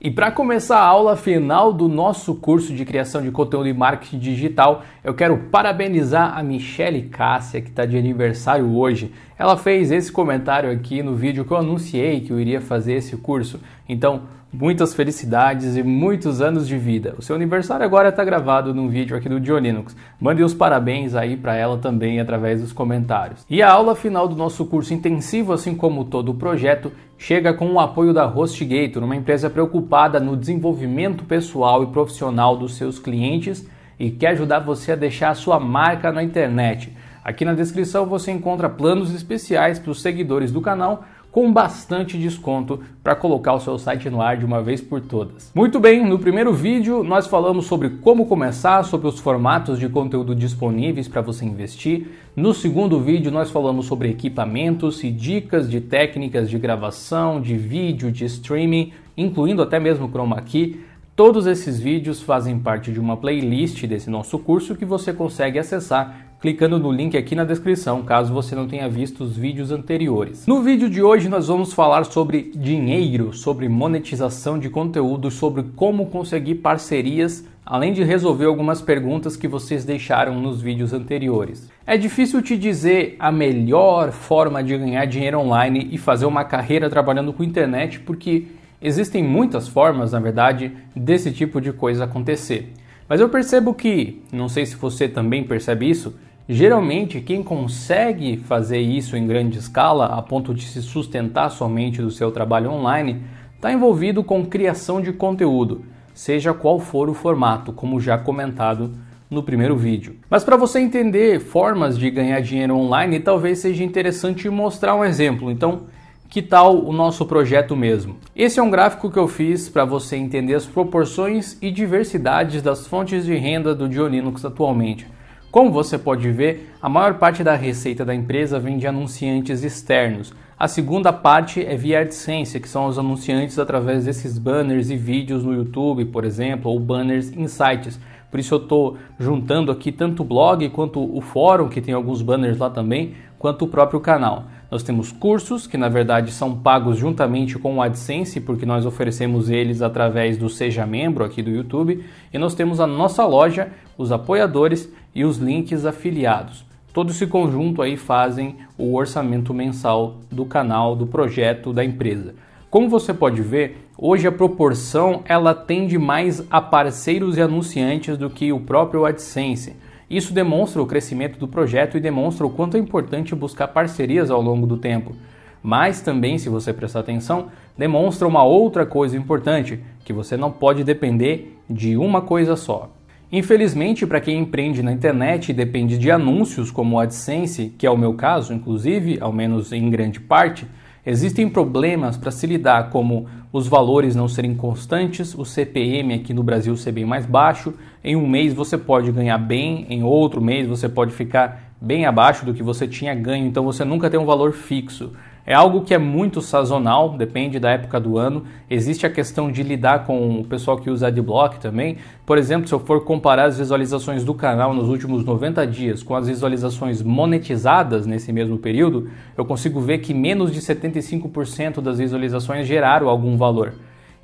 E para começar a aula final do nosso curso de criação de conteúdo e marketing digital, eu quero parabenizar a Michele Cássia, que está de aniversário hoje. Ela fez esse comentário aqui no vídeo que eu anunciei que eu iria fazer esse curso. Então, muitas felicidades e muitos anos de vida. O seu aniversário agora está gravado num vídeo aqui do Diolinux. Mande os parabéns aí para ela também através dos comentários. E a aula final do nosso curso intensivo, assim como todo o projeto, chega com o apoio da HostGator, uma empresa preocupada no desenvolvimento pessoal e profissional dos seus clientes e quer ajudar você a deixar a sua marca na internet. Aqui na descrição você encontra planos especiais para os seguidores do canal com bastante desconto para colocar o seu site no ar de uma vez por todas. Muito bem, no primeiro vídeo nós falamos sobre como começar, sobre os formatos de conteúdo disponíveis para você investir. No segundo vídeo nós falamos sobre equipamentos e dicas de técnicas de gravação, de vídeo, de streaming, incluindo até mesmo chroma key. Todos esses vídeos fazem parte de uma playlist desse nosso curso que você consegue acessar clicando no link aqui na descrição, caso você não tenha visto os vídeos anteriores. No vídeo de hoje nós vamos falar sobre dinheiro, sobre monetização de conteúdo, sobre como conseguir parcerias, além de resolver algumas perguntas que vocês deixaram nos vídeos anteriores. É difícil te dizer a melhor forma de ganhar dinheiro online e fazer uma carreira trabalhando com internet, porque existem muitas formas, na verdade, desse tipo de coisa acontecer. Mas eu percebo que, não sei se você também percebe isso, Geralmente, quem consegue fazer isso em grande escala, a ponto de se sustentar somente do seu trabalho online, está envolvido com criação de conteúdo, seja qual for o formato, como já comentado no primeiro vídeo. Mas para você entender formas de ganhar dinheiro online, talvez seja interessante mostrar um exemplo. Então, que tal o nosso projeto mesmo? Esse é um gráfico que eu fiz para você entender as proporções e diversidades das fontes de renda do Diolinux atualmente. Como você pode ver, a maior parte da receita da empresa vem de anunciantes externos. A segunda parte é via AdSense, que são os anunciantes através desses banners e vídeos no YouTube, por exemplo, ou banners em sites. Por isso eu estou juntando aqui tanto o blog quanto o fórum, que tem alguns banners lá também, quanto o próprio canal. Nós temos cursos, que na verdade são pagos juntamente com o AdSense, porque nós oferecemos eles através do Seja Membro aqui do YouTube. E nós temos a nossa loja, os apoiadores e os links afiliados. Todo esse conjunto aí fazem o orçamento mensal do canal, do projeto, da empresa. Como você pode ver, hoje a proporção ela tende mais a parceiros e anunciantes do que o próprio AdSense. Isso demonstra o crescimento do projeto e demonstra o quanto é importante buscar parcerias ao longo do tempo. Mas também, se você prestar atenção, demonstra uma outra coisa importante, que você não pode depender de uma coisa só. Infelizmente, para quem empreende na internet e depende de anúncios como o AdSense, que é o meu caso, inclusive, ao menos em grande parte, Existem problemas para se lidar, como os valores não serem constantes, o CPM aqui no Brasil ser bem mais baixo, em um mês você pode ganhar bem, em outro mês você pode ficar bem abaixo do que você tinha ganho, então você nunca tem um valor fixo. É algo que é muito sazonal, depende da época do ano. Existe a questão de lidar com o pessoal que usa adblock também. Por exemplo, se eu for comparar as visualizações do canal nos últimos 90 dias com as visualizações monetizadas nesse mesmo período, eu consigo ver que menos de 75% das visualizações geraram algum valor.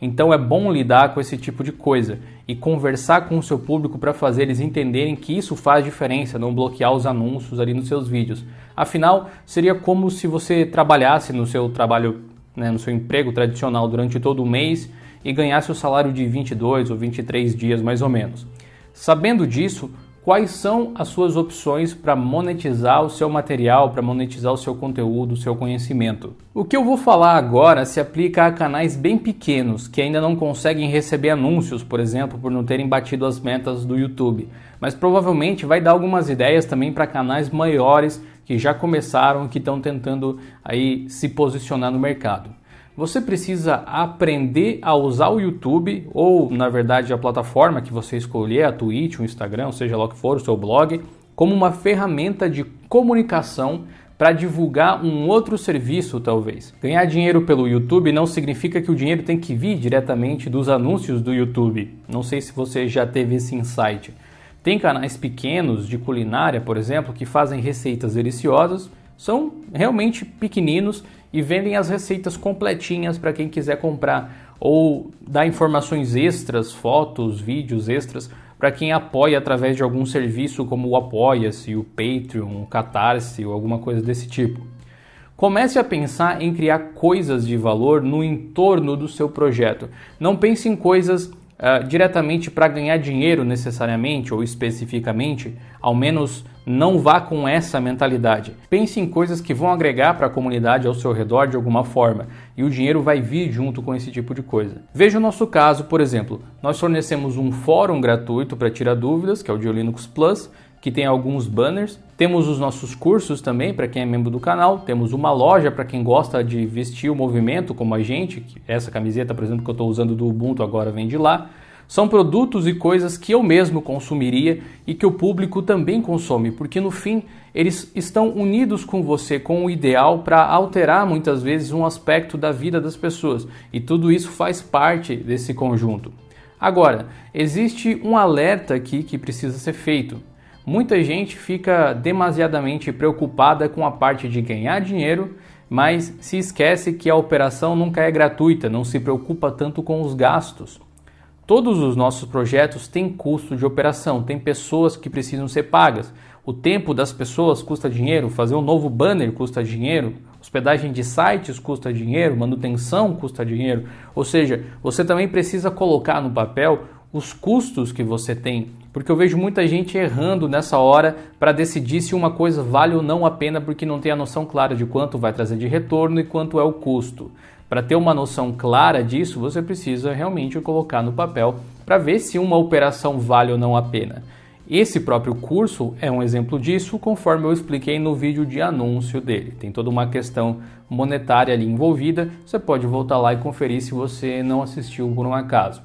Então é bom lidar com esse tipo de coisa e conversar com o seu público para fazer eles entenderem que isso faz diferença, não bloquear os anúncios ali nos seus vídeos. Afinal, seria como se você trabalhasse no seu trabalho, né, no seu emprego tradicional durante todo o mês e ganhasse o salário de 22 ou 23 dias mais ou menos. Sabendo disso, quais são as suas opções para monetizar o seu material, para monetizar o seu conteúdo, o seu conhecimento. O que eu vou falar agora se aplica a canais bem pequenos que ainda não conseguem receber anúncios, por exemplo, por não terem batido as metas do YouTube, mas provavelmente vai dar algumas ideias também para canais maiores que já começaram, que estão tentando aí se posicionar no mercado você precisa aprender a usar o YouTube ou, na verdade, a plataforma que você escolher, a Twitch, o Instagram, seja lá o que for, o seu blog, como uma ferramenta de comunicação para divulgar um outro serviço, talvez. Ganhar dinheiro pelo YouTube não significa que o dinheiro tem que vir diretamente dos anúncios do YouTube. Não sei se você já teve esse insight. Tem canais pequenos de culinária, por exemplo, que fazem receitas deliciosas, são realmente pequeninos e vendem as receitas completinhas para quem quiser comprar ou dar informações extras, fotos, vídeos extras para quem apoia através de algum serviço como o Apoia-se, o Patreon, o Catarse ou alguma coisa desse tipo. Comece a pensar em criar coisas de valor no entorno do seu projeto. Não pense em coisas uh, diretamente para ganhar dinheiro necessariamente ou especificamente, ao menos não vá com essa mentalidade. Pense em coisas que vão agregar para a comunidade ao seu redor de alguma forma, e o dinheiro vai vir junto com esse tipo de coisa. Veja o nosso caso, por exemplo, nós fornecemos um fórum gratuito para tirar dúvidas, que é o Linux Plus, que tem alguns banners. Temos os nossos cursos também para quem é membro do canal, temos uma loja para quem gosta de vestir o movimento como a gente, essa camiseta, por exemplo, que eu estou usando do Ubuntu agora vem de lá. São produtos e coisas que eu mesmo consumiria e que o público também consome, porque no fim eles estão unidos com você, com o ideal para alterar muitas vezes um aspecto da vida das pessoas, e tudo isso faz parte desse conjunto. Agora, existe um alerta aqui que precisa ser feito. Muita gente fica demasiadamente preocupada com a parte de ganhar dinheiro, mas se esquece que a operação nunca é gratuita, não se preocupa tanto com os gastos. Todos os nossos projetos têm custo de operação, tem pessoas que precisam ser pagas. O tempo das pessoas custa dinheiro, fazer um novo banner custa dinheiro, hospedagem de sites custa dinheiro, manutenção custa dinheiro. Ou seja, você também precisa colocar no papel os custos que você tem, porque eu vejo muita gente errando nessa hora para decidir se uma coisa vale ou não a pena, porque não tem a noção clara de quanto vai trazer de retorno e quanto é o custo. Para ter uma noção clara disso, você precisa realmente colocar no papel para ver se uma operação vale ou não a pena. Esse próprio curso é um exemplo disso, conforme eu expliquei no vídeo de anúncio dele. Tem toda uma questão monetária ali envolvida, você pode voltar lá e conferir se você não assistiu por um acaso.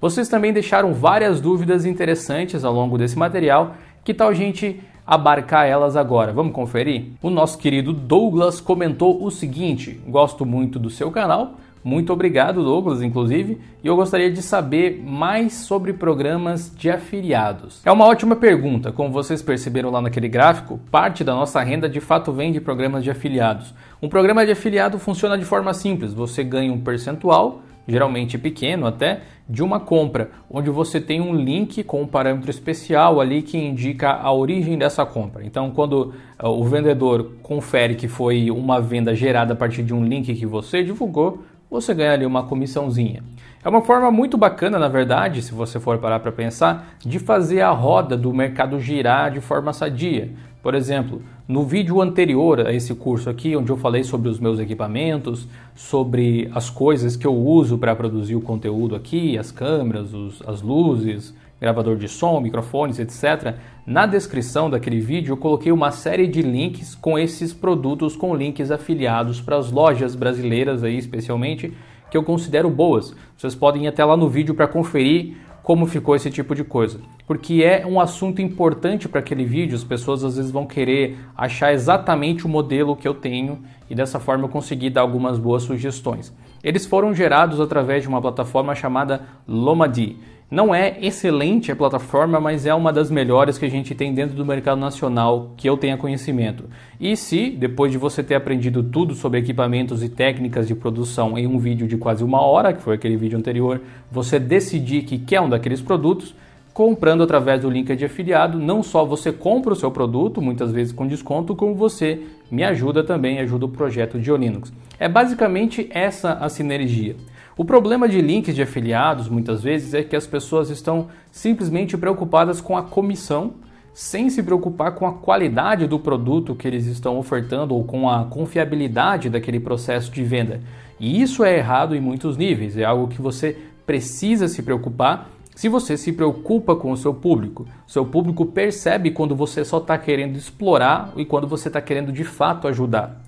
Vocês também deixaram várias dúvidas interessantes ao longo desse material. Que tal a gente abarcar elas agora? Vamos conferir? O nosso querido Douglas comentou o seguinte: Gosto muito do seu canal. Muito obrigado, Douglas, inclusive, e eu gostaria de saber mais sobre programas de afiliados. É uma ótima pergunta. Como vocês perceberam lá naquele gráfico, parte da nossa renda de fato vem de programas de afiliados. Um programa de afiliado funciona de forma simples: você ganha um percentual geralmente pequeno até, de uma compra, onde você tem um link com um parâmetro especial ali que indica a origem dessa compra. Então, quando eh, o vendedor confere que foi uma venda gerada a partir de um link que você divulgou, você ganha ali uma comissãozinha. É uma forma muito bacana, na verdade, se você for parar para pensar, de fazer a roda do mercado girar de forma sadia. Por exemplo, no vídeo anterior a esse curso aqui, onde eu falei sobre os meus equipamentos, sobre as coisas que eu uso para produzir o conteúdo aqui, as câmeras, os, as luzes, gravador de som, microfones, etc. Na descrição daquele vídeo eu coloquei uma série de links com esses produtos com links afiliados para as lojas brasileiras aí, especialmente, que eu considero boas. Vocês podem ir até lá no vídeo para conferir como ficou esse tipo de coisa. Porque é um assunto importante para aquele vídeo, as pessoas às vezes vão querer achar exatamente o modelo que eu tenho e dessa forma eu consegui dar algumas boas sugestões. Eles foram gerados através de uma plataforma chamada Lomadi não é excelente a plataforma, mas é uma das melhores que a gente tem dentro do mercado nacional que eu tenha conhecimento. E se, depois de você ter aprendido tudo sobre equipamentos e técnicas de produção em um vídeo de quase uma hora, que foi aquele vídeo anterior, você decidir que quer um daqueles produtos, comprando através do link de afiliado, não só você compra o seu produto, muitas vezes com desconto, como você me ajuda também, ajuda o projeto de Linux. É basicamente essa a sinergia. O problema de links de afiliados, muitas vezes, é que as pessoas estão simplesmente preocupadas com a comissão, sem se preocupar com a qualidade do produto que eles estão ofertando ou com a confiabilidade daquele processo de venda. E isso é errado em muitos níveis, é algo que você precisa se preocupar se você se preocupa com o seu público. Seu público percebe quando você só está querendo explorar e quando você está querendo de fato ajudar.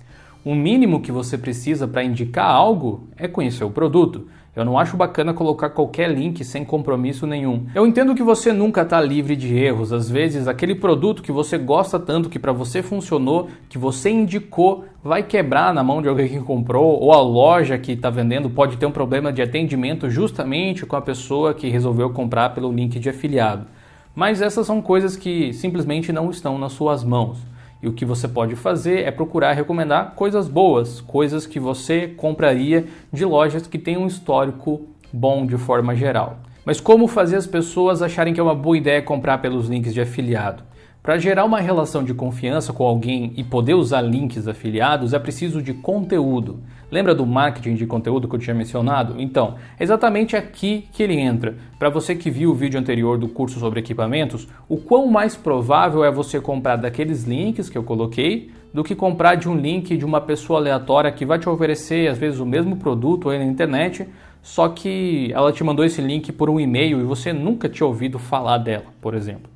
O mínimo que você precisa para indicar algo é conhecer o produto. Eu não acho bacana colocar qualquer link sem compromisso nenhum. Eu entendo que você nunca está livre de erros. Às vezes, aquele produto que você gosta tanto, que para você funcionou, que você indicou, vai quebrar na mão de alguém que comprou, ou a loja que está vendendo pode ter um problema de atendimento justamente com a pessoa que resolveu comprar pelo link de afiliado. Mas essas são coisas que simplesmente não estão nas suas mãos. E o que você pode fazer é procurar recomendar coisas boas, coisas que você compraria de lojas que têm um histórico bom de forma geral. Mas como fazer as pessoas acharem que é uma boa ideia comprar pelos links de afiliado? Para gerar uma relação de confiança com alguém e poder usar links afiliados, é preciso de conteúdo. Lembra do marketing de conteúdo que eu tinha mencionado? Então, é exatamente aqui que ele entra. Para você que viu o vídeo anterior do curso sobre equipamentos, o quão mais provável é você comprar daqueles links que eu coloquei do que comprar de um link de uma pessoa aleatória que vai te oferecer, às vezes, o mesmo produto aí na internet, só que ela te mandou esse link por um e-mail e você nunca tinha ouvido falar dela, por exemplo.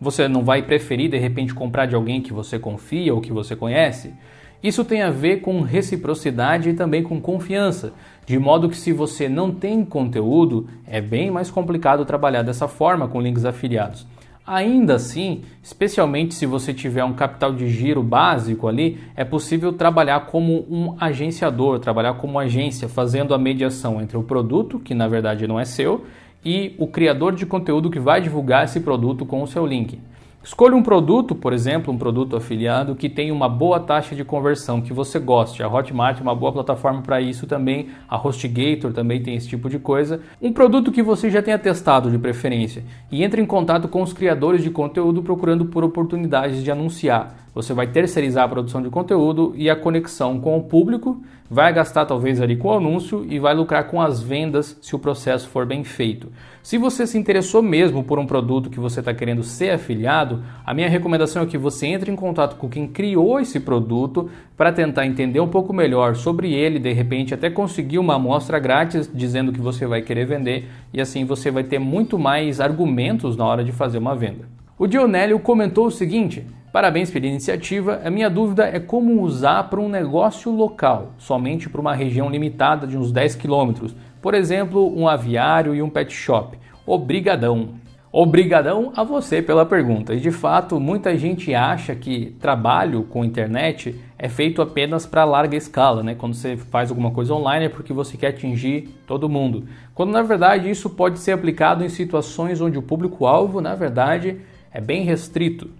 Você não vai preferir de repente comprar de alguém que você confia ou que você conhece? Isso tem a ver com reciprocidade e também com confiança, de modo que se você não tem conteúdo, é bem mais complicado trabalhar dessa forma com links afiliados. Ainda assim, especialmente se você tiver um capital de giro básico ali, é possível trabalhar como um agenciador, trabalhar como agência, fazendo a mediação entre o produto, que na verdade não é seu, e o criador de conteúdo que vai divulgar esse produto com o seu link. Escolha um produto, por exemplo, um produto afiliado que tem uma boa taxa de conversão, que você goste. A Hotmart é uma boa plataforma para isso também, a HostGator também tem esse tipo de coisa. Um produto que você já tenha testado de preferência e entre em contato com os criadores de conteúdo procurando por oportunidades de anunciar você vai terceirizar a produção de conteúdo e a conexão com o público, vai gastar talvez ali com o anúncio e vai lucrar com as vendas se o processo for bem feito. Se você se interessou mesmo por um produto que você está querendo ser afiliado, a minha recomendação é que você entre em contato com quem criou esse produto para tentar entender um pouco melhor sobre ele, de repente até conseguir uma amostra grátis dizendo que você vai querer vender e assim você vai ter muito mais argumentos na hora de fazer uma venda. O Dionélio comentou o seguinte: Parabéns pela iniciativa. A minha dúvida é como usar para um negócio local, somente para uma região limitada de uns 10 quilômetros. Por exemplo, um aviário e um pet shop. Obrigadão. Obrigadão a você pela pergunta. E de fato, muita gente acha que trabalho com internet é feito apenas para larga escala, né? Quando você faz alguma coisa online é porque você quer atingir todo mundo. Quando na verdade isso pode ser aplicado em situações onde o público alvo, na verdade, é bem restrito.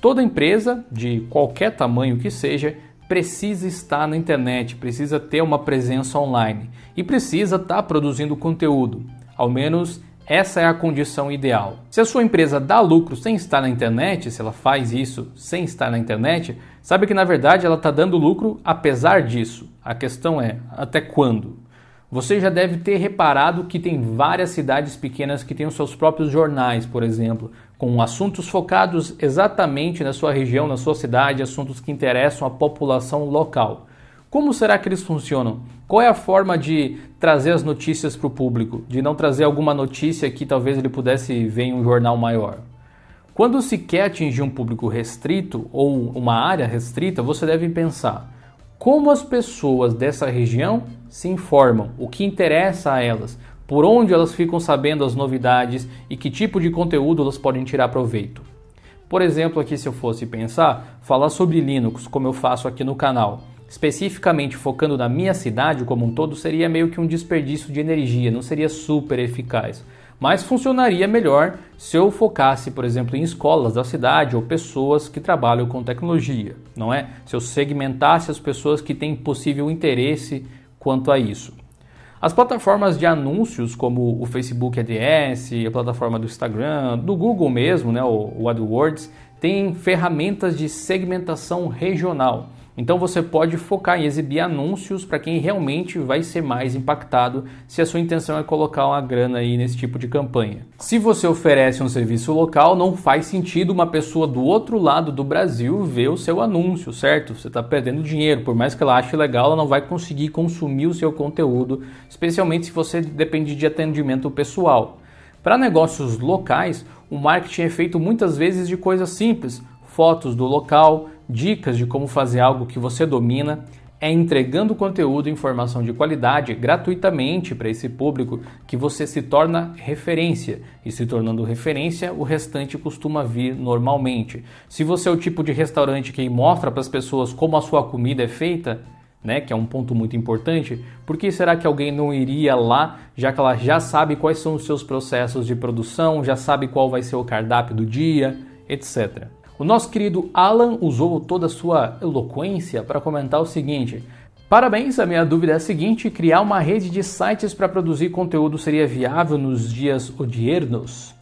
Toda empresa, de qualquer tamanho que seja, precisa estar na internet, precisa ter uma presença online e precisa estar produzindo conteúdo. Ao menos essa é a condição ideal. Se a sua empresa dá lucro sem estar na internet, se ela faz isso sem estar na internet, sabe que na verdade ela está dando lucro apesar disso. A questão é até quando? Você já deve ter reparado que tem várias cidades pequenas que têm os seus próprios jornais, por exemplo, com assuntos focados exatamente na sua região, na sua cidade, assuntos que interessam a população local. Como será que eles funcionam? Qual é a forma de trazer as notícias para o público? De não trazer alguma notícia que talvez ele pudesse ver em um jornal maior? Quando se quer atingir um público restrito ou uma área restrita, você deve pensar como as pessoas dessa região se informam, o que interessa a elas, por onde elas ficam sabendo as novidades e que tipo de conteúdo elas podem tirar proveito. Por exemplo, aqui se eu fosse pensar, falar sobre Linux, como eu faço aqui no canal, especificamente focando na minha cidade como um todo, seria meio que um desperdício de energia, não seria super eficaz. Mas funcionaria melhor se eu focasse, por exemplo, em escolas da cidade ou pessoas que trabalham com tecnologia, não é? Se eu segmentasse as pessoas que têm possível interesse quanto a isso. As plataformas de anúncios como o Facebook ADS, a plataforma do Instagram, do Google mesmo, né, o AdWords, têm ferramentas de segmentação regional. Então você pode focar em exibir anúncios para quem realmente vai ser mais impactado se a sua intenção é colocar uma grana aí nesse tipo de campanha. Se você oferece um serviço local, não faz sentido uma pessoa do outro lado do Brasil ver o seu anúncio, certo? Você está perdendo dinheiro, por mais que ela ache legal, ela não vai conseguir consumir o seu conteúdo, especialmente se você depende de atendimento pessoal. Para negócios locais, o marketing é feito muitas vezes de coisas simples, fotos do local, dicas de como fazer algo que você domina, é entregando conteúdo e informação de qualidade gratuitamente para esse público que você se torna referência. E se tornando referência, o restante costuma vir normalmente. Se você é o tipo de restaurante que mostra para as pessoas como a sua comida é feita, né, que é um ponto muito importante, por que será que alguém não iria lá, já que ela já sabe quais são os seus processos de produção, já sabe qual vai ser o cardápio do dia, etc. O nosso querido Alan usou toda a sua eloquência para comentar o seguinte: Parabéns, a minha dúvida é a seguinte: criar uma rede de sites para produzir conteúdo seria viável nos dias odiernos?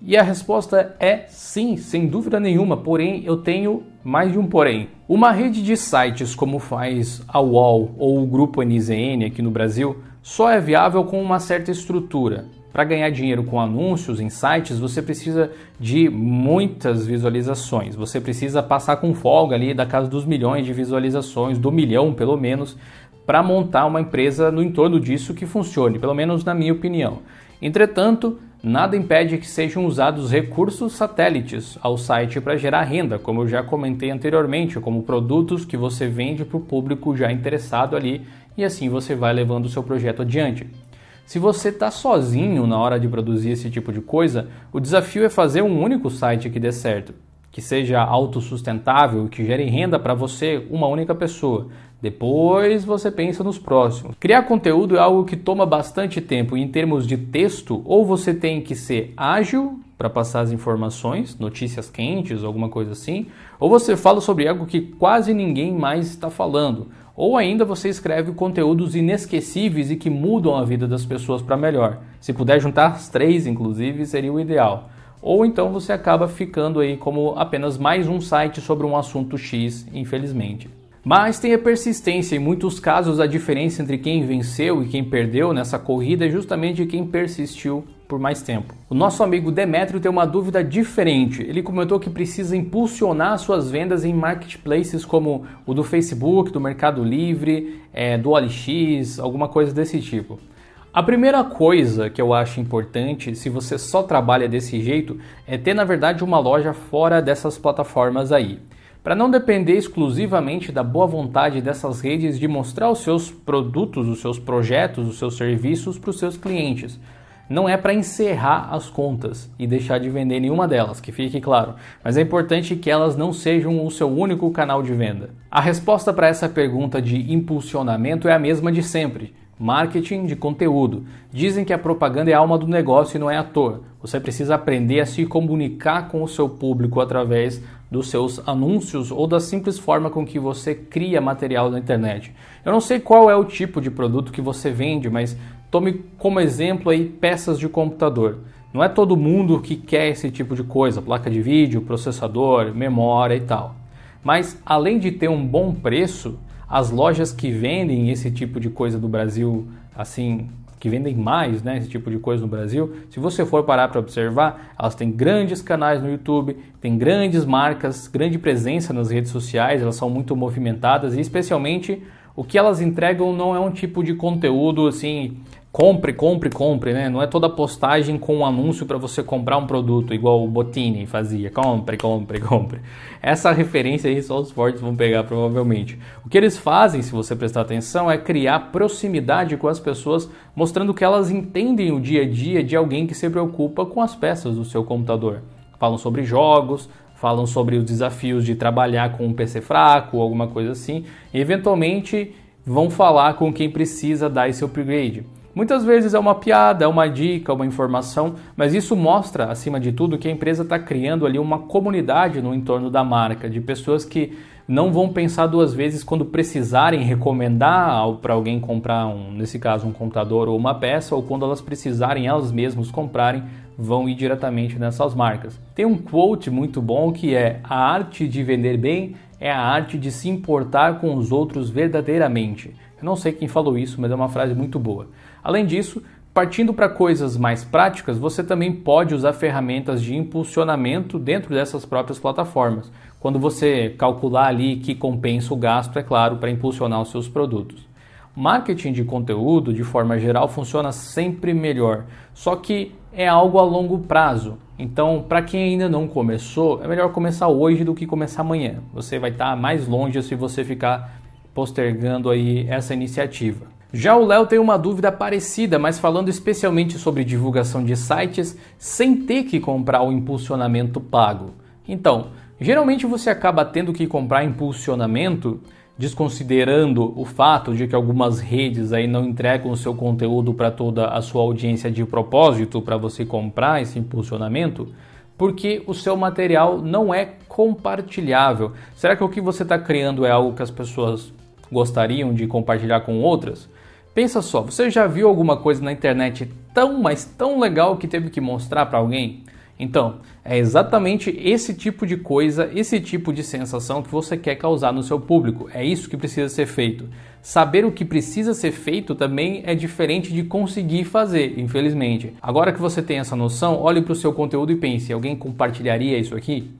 E a resposta é sim, sem dúvida nenhuma, porém eu tenho mais de um porém. Uma rede de sites como faz a UOL ou o grupo NZN aqui no Brasil só é viável com uma certa estrutura. Para ganhar dinheiro com anúncios em sites, você precisa de muitas visualizações. Você precisa passar com folga ali da casa dos milhões de visualizações, do milhão pelo menos, para montar uma empresa no entorno disso que funcione, pelo menos na minha opinião. Entretanto, nada impede que sejam usados recursos satélites ao site para gerar renda, como eu já comentei anteriormente, como produtos que você vende para o público já interessado ali, e assim você vai levando o seu projeto adiante. Se você está sozinho na hora de produzir esse tipo de coisa, o desafio é fazer um único site que dê certo, que seja autossustentável, que gere renda para você, uma única pessoa. Depois você pensa nos próximos. Criar conteúdo é algo que toma bastante tempo e em termos de texto, ou você tem que ser ágil para passar as informações, notícias quentes, alguma coisa assim, ou você fala sobre algo que quase ninguém mais está falando, ou ainda você escreve conteúdos inesquecíveis e que mudam a vida das pessoas para melhor. Se puder juntar as três, inclusive, seria o ideal. Ou então você acaba ficando aí como apenas mais um site sobre um assunto X, infelizmente. Mas tenha persistência, em muitos casos a diferença entre quem venceu e quem perdeu nessa corrida é justamente quem persistiu por mais tempo. O nosso amigo Demetrio tem uma dúvida diferente. Ele comentou que precisa impulsionar suas vendas em marketplaces como o do Facebook, do Mercado Livre, é, do OLX, alguma coisa desse tipo. A primeira coisa que eu acho importante, se você só trabalha desse jeito, é ter na verdade uma loja fora dessas plataformas aí. Para não depender exclusivamente da boa vontade dessas redes de mostrar os seus produtos, os seus projetos, os seus serviços para os seus clientes. Não é para encerrar as contas e deixar de vender nenhuma delas, que fique claro, mas é importante que elas não sejam o seu único canal de venda. A resposta para essa pergunta de impulsionamento é a mesma de sempre. Marketing de conteúdo. Dizem que a propaganda é a alma do negócio e não é à toa. Você precisa aprender a se comunicar com o seu público através dos seus anúncios ou da simples forma com que você cria material na internet. Eu não sei qual é o tipo de produto que você vende, mas Tome como exemplo aí peças de computador. Não é todo mundo que quer esse tipo de coisa, placa de vídeo, processador, memória e tal. Mas além de ter um bom preço, as lojas que vendem esse tipo de coisa do Brasil, assim, que vendem mais, né, esse tipo de coisa no Brasil, se você for parar para observar, elas têm grandes canais no YouTube, têm grandes marcas, grande presença nas redes sociais, elas são muito movimentadas e especialmente o que elas entregam não é um tipo de conteúdo assim compre, compre, compre, né? Não é toda postagem com um anúncio para você comprar um produto, igual o Bottini fazia. Compre, compre, compre. Essa referência aí só os fortes vão pegar provavelmente. O que eles fazem, se você prestar atenção, é criar proximidade com as pessoas, mostrando que elas entendem o dia a dia de alguém que se preocupa com as peças do seu computador. Falam sobre jogos, falam sobre os desafios de trabalhar com um PC fraco, alguma coisa assim, e eventualmente vão falar com quem precisa dar esse upgrade. Muitas vezes é uma piada, é uma dica, uma informação, mas isso mostra, acima de tudo, que a empresa está criando ali uma comunidade no entorno da marca, de pessoas que não vão pensar duas vezes quando precisarem recomendar para alguém comprar, um, nesse caso, um computador ou uma peça, ou quando elas precisarem elas mesmas comprarem, vão ir diretamente nessas marcas. Tem um quote muito bom que é: A arte de vender bem é a arte de se importar com os outros verdadeiramente. Eu não sei quem falou isso, mas é uma frase muito boa. Além disso, Partindo para coisas mais práticas, você também pode usar ferramentas de impulsionamento dentro dessas próprias plataformas, quando você calcular ali que compensa o gasto, é claro, para impulsionar os seus produtos. Marketing de conteúdo, de forma geral, funciona sempre melhor, só que é algo a longo prazo. Então, para quem ainda não começou, é melhor começar hoje do que começar amanhã. Você vai estar tá mais longe se você ficar postergando aí essa iniciativa. Já o Léo tem uma dúvida parecida, mas falando especialmente sobre divulgação de sites sem ter que comprar o impulsionamento pago. Então, geralmente você acaba tendo que comprar impulsionamento, desconsiderando o fato de que algumas redes aí não entregam o seu conteúdo para toda a sua audiência de propósito para você comprar esse impulsionamento porque o seu material não é compartilhável. Será que o que você está criando é algo que as pessoas gostariam de compartilhar com outras? Pensa só, você já viu alguma coisa na internet tão, mas tão legal que teve que mostrar para alguém? Então, é exatamente esse tipo de coisa, esse tipo de sensação que você quer causar no seu público. É isso que precisa ser feito. Saber o que precisa ser feito também é diferente de conseguir fazer, infelizmente. Agora que você tem essa noção, olhe para o seu conteúdo e pense: alguém compartilharia isso aqui?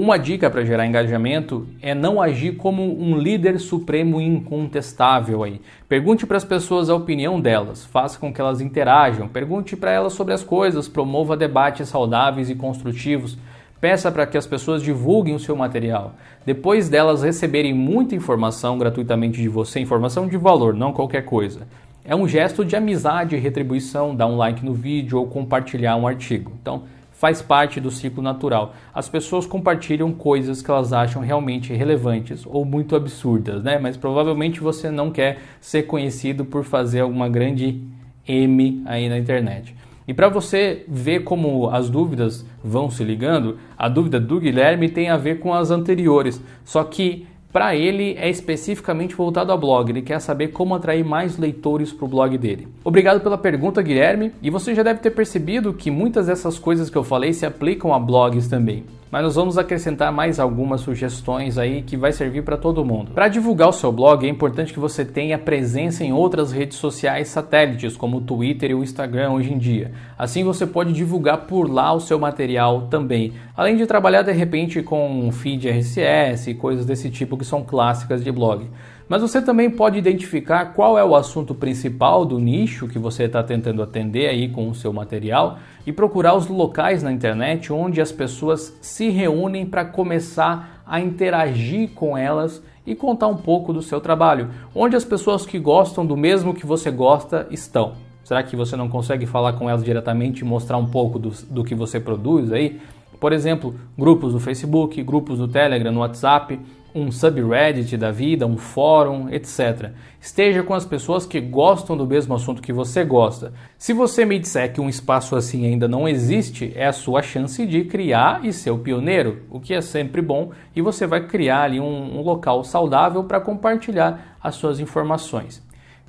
Uma dica para gerar engajamento é não agir como um líder supremo incontestável aí. Pergunte para as pessoas a opinião delas, faça com que elas interajam, pergunte para elas sobre as coisas, promova debates saudáveis e construtivos. Peça para que as pessoas divulguem o seu material. Depois delas receberem muita informação gratuitamente de você, informação de valor, não qualquer coisa. É um gesto de amizade e retribuição, dar um like no vídeo ou compartilhar um artigo. Então, faz parte do ciclo natural. As pessoas compartilham coisas que elas acham realmente relevantes ou muito absurdas, né? Mas provavelmente você não quer ser conhecido por fazer alguma grande M aí na internet. E para você ver como as dúvidas vão se ligando, a dúvida do Guilherme tem a ver com as anteriores, só que para ele é especificamente voltado a blog, ele quer saber como atrair mais leitores para o blog dele. Obrigado pela pergunta, Guilherme, e você já deve ter percebido que muitas dessas coisas que eu falei se aplicam a blogs também mas nós vamos acrescentar mais algumas sugestões aí que vai servir para todo mundo. Para divulgar o seu blog, é importante que você tenha presença em outras redes sociais satélites, como o Twitter e o Instagram hoje em dia. Assim você pode divulgar por lá o seu material também. Além de trabalhar de repente com feed RSS e coisas desse tipo que são clássicas de blog. Mas você também pode identificar qual é o assunto principal do nicho que você está tentando atender aí com o seu material e procurar os locais na internet onde as pessoas se reúnem para começar a interagir com elas e contar um pouco do seu trabalho, onde as pessoas que gostam do mesmo que você gosta estão. Será que você não consegue falar com elas diretamente e mostrar um pouco do, do que você produz aí? Por exemplo, grupos no Facebook, grupos no Telegram, no WhatsApp, um subreddit da vida, um fórum, etc. Esteja com as pessoas que gostam do mesmo assunto que você gosta. Se você me disser que um espaço assim ainda não existe, é a sua chance de criar e ser o pioneiro, o que é sempre bom, e você vai criar ali um, um local saudável para compartilhar as suas informações.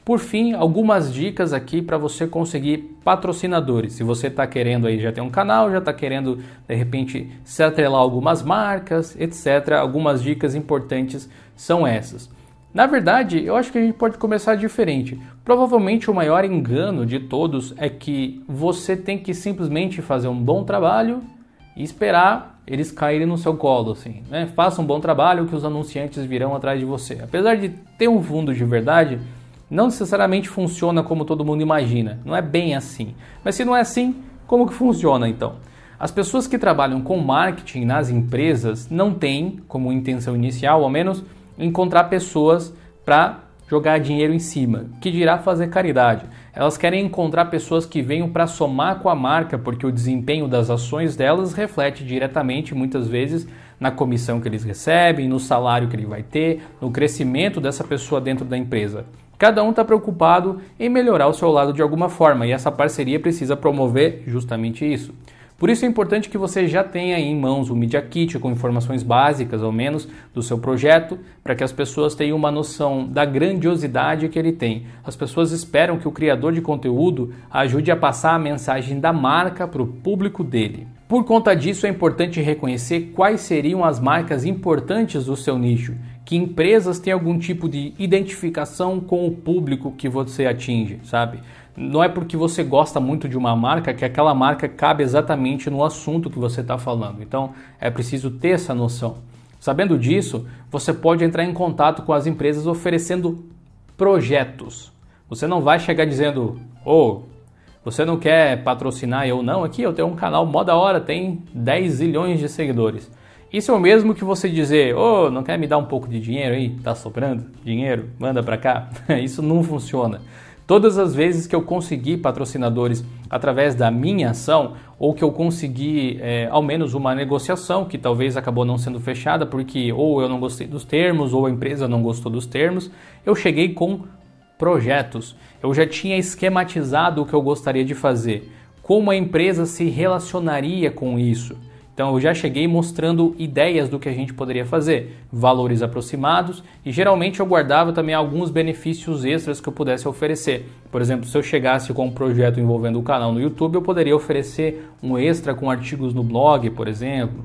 Por fim, algumas dicas aqui para você conseguir patrocinadores. Se você está querendo aí, já tem um canal, já está querendo de repente se atrelar a algumas marcas, etc. Algumas dicas importantes são essas. Na verdade, eu acho que a gente pode começar diferente. Provavelmente o maior engano de todos é que você tem que simplesmente fazer um bom trabalho e esperar eles caírem no seu colo, assim, né? Faça um bom trabalho que os anunciantes virão atrás de você. Apesar de ter um fundo de verdade, não necessariamente funciona como todo mundo imagina, não é bem assim. Mas se não é assim, como que funciona então? As pessoas que trabalham com marketing nas empresas não têm, como intenção inicial ao menos, encontrar pessoas para jogar dinheiro em cima, que dirá fazer caridade. Elas querem encontrar pessoas que venham para somar com a marca, porque o desempenho das ações delas reflete diretamente, muitas vezes, na comissão que eles recebem, no salário que ele vai ter, no crescimento dessa pessoa dentro da empresa. Cada um está preocupado em melhorar o seu lado de alguma forma e essa parceria precisa promover justamente isso. Por isso é importante que você já tenha em mãos o Media Kit com informações básicas, ao menos, do seu projeto, para que as pessoas tenham uma noção da grandiosidade que ele tem. As pessoas esperam que o criador de conteúdo ajude a passar a mensagem da marca para o público dele. Por conta disso, é importante reconhecer quais seriam as marcas importantes do seu nicho que empresas têm algum tipo de identificação com o público que você atinge, sabe? Não é porque você gosta muito de uma marca que aquela marca cabe exatamente no assunto que você está falando. Então é preciso ter essa noção. Sabendo disso, você pode entrar em contato com as empresas oferecendo projetos. Você não vai chegar dizendo, ou oh, você não quer patrocinar eu não? Aqui eu tenho um canal mó da hora, tem 10 zilhões de seguidores. Isso é o mesmo que você dizer, ô, oh, não quer me dar um pouco de dinheiro aí? Tá sobrando dinheiro? Manda pra cá. Isso não funciona. Todas as vezes que eu consegui patrocinadores através da minha ação, ou que eu consegui é, ao menos uma negociação que talvez acabou não sendo fechada porque ou eu não gostei dos termos ou a empresa não gostou dos termos, eu cheguei com projetos. Eu já tinha esquematizado o que eu gostaria de fazer, como a empresa se relacionaria com isso então eu já cheguei mostrando ideias do que a gente poderia fazer, valores aproximados e geralmente eu guardava também alguns benefícios extras que eu pudesse oferecer. Por exemplo, se eu chegasse com um projeto envolvendo o canal no YouTube, eu poderia oferecer um extra com artigos no blog, por exemplo.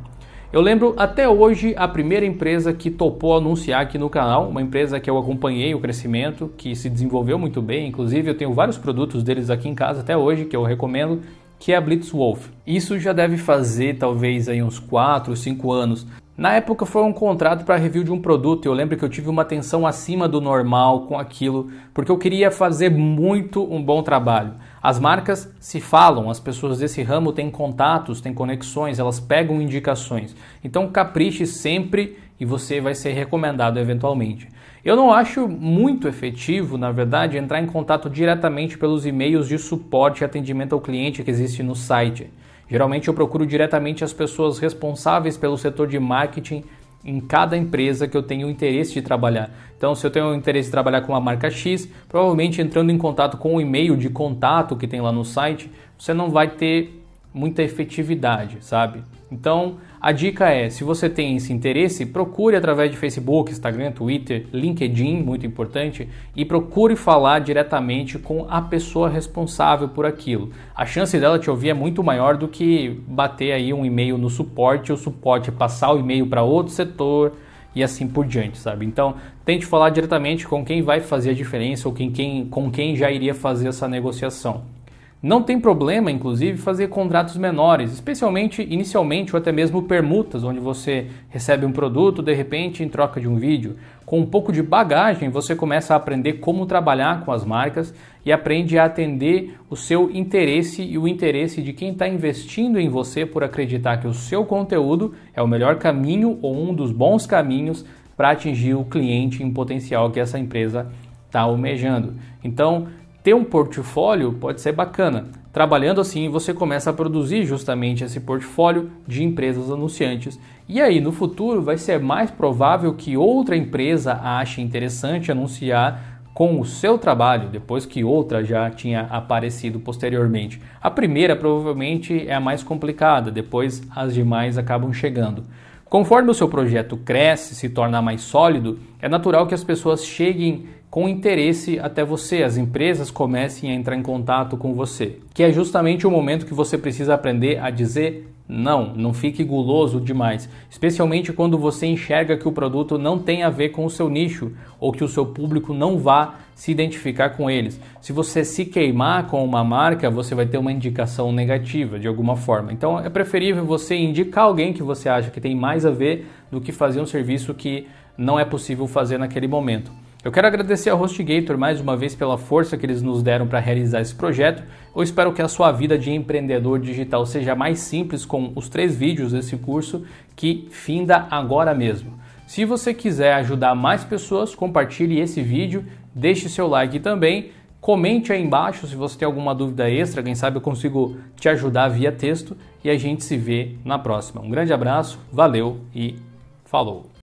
Eu lembro até hoje a primeira empresa que topou anunciar aqui no canal, uma empresa que eu acompanhei o crescimento, que se desenvolveu muito bem, inclusive eu tenho vários produtos deles aqui em casa até hoje que eu recomendo que é a Blitzwolf. Isso já deve fazer talvez aí uns 4, 5 anos. Na época foi um contrato para review de um produto, eu lembro que eu tive uma tensão acima do normal com aquilo, porque eu queria fazer muito um bom trabalho. As marcas se falam, as pessoas desse ramo têm contatos, têm conexões, elas pegam indicações. Então capriche sempre e você vai ser recomendado eventualmente. Eu não acho muito efetivo, na verdade, entrar em contato diretamente pelos e-mails de suporte e atendimento ao cliente que existe no site. Geralmente eu procuro diretamente as pessoas responsáveis pelo setor de marketing em cada empresa que eu tenho interesse de trabalhar. Então, se eu tenho interesse de trabalhar com a marca X, provavelmente entrando em contato com o e-mail de contato que tem lá no site, você não vai ter muita efetividade, sabe? Então, a dica é, se você tem esse interesse, procure através de Facebook, Instagram, Twitter, LinkedIn, muito importante, e procure falar diretamente com a pessoa responsável por aquilo. A chance dela te ouvir é muito maior do que bater aí um e-mail no suporte, o suporte é passar o e-mail para outro setor, e assim por diante, sabe? Então, tente falar diretamente com quem vai fazer a diferença ou quem, quem, com quem já iria fazer essa negociação. Não tem problema, inclusive, fazer contratos menores, especialmente inicialmente ou até mesmo permutas, onde você recebe um produto de repente em troca de um vídeo. Com um pouco de bagagem, você começa a aprender como trabalhar com as marcas e aprende a atender o seu interesse e o interesse de quem está investindo em você por acreditar que o seu conteúdo é o melhor caminho ou um dos bons caminhos para atingir o cliente em potencial que essa empresa está almejando. Então, ter um portfólio pode ser bacana. Trabalhando assim, você começa a produzir justamente esse portfólio de empresas anunciantes. E aí, no futuro, vai ser mais provável que outra empresa ache interessante anunciar com o seu trabalho, depois que outra já tinha aparecido posteriormente. A primeira provavelmente é a mais complicada, depois as demais acabam chegando. Conforme o seu projeto cresce, se torna mais sólido, é natural que as pessoas cheguem com interesse até você, as empresas comecem a entrar em contato com você, que é justamente o momento que você precisa aprender a dizer não, não fique guloso demais, especialmente quando você enxerga que o produto não tem a ver com o seu nicho ou que o seu público não vá se identificar com eles. Se você se queimar com uma marca, você vai ter uma indicação negativa de alguma forma. Então é preferível você indicar alguém que você acha que tem mais a ver do que fazer um serviço que não é possível fazer naquele momento. Eu quero agradecer a HostGator mais uma vez pela força que eles nos deram para realizar esse projeto. Eu espero que a sua vida de empreendedor digital seja mais simples com os três vídeos desse curso que finda agora mesmo. Se você quiser ajudar mais pessoas, compartilhe esse vídeo, deixe seu like também, comente aí embaixo se você tem alguma dúvida extra, quem sabe eu consigo te ajudar via texto e a gente se vê na próxima. Um grande abraço, valeu e falou!